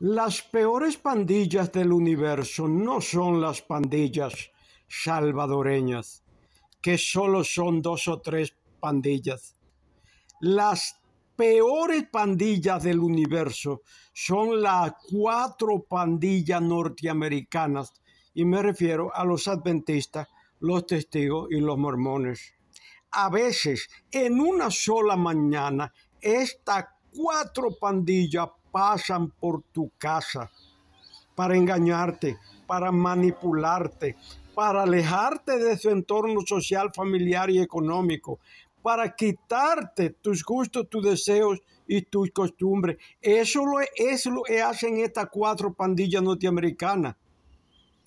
Las peores pandillas del universo no son las pandillas salvadoreñas, que solo son dos o tres pandillas. Las peores pandillas del universo son las cuatro pandillas norteamericanas, y me refiero a los adventistas, los testigos y los mormones. A veces, en una sola mañana, esta cuatro pandillas pasan por tu casa para engañarte, para manipularte, para alejarte de su entorno social, familiar y económico, para quitarte tus gustos, tus deseos y tus costumbres. Eso lo, es lo que hacen estas cuatro pandillas norteamericanas.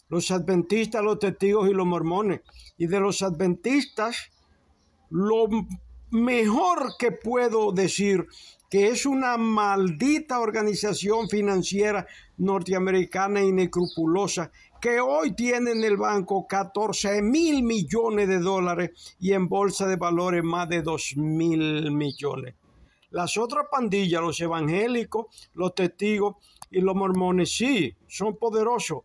Los adventistas, los testigos y los mormones. Y de los adventistas, los mejor que puedo decir que es una maldita organización financiera norteamericana inescrupulosa que hoy tiene en el banco 14 mil millones de dólares y en bolsa de valores más de 2 mil millones. Las otras pandillas, los evangélicos, los testigos y los mormones, sí, son poderosos,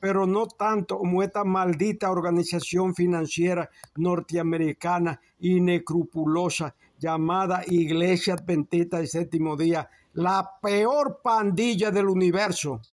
pero no tanto como esta maldita organización financiera norteamericana inescrupulosa llamada Iglesia Adventista del Séptimo Día, la peor pandilla del universo.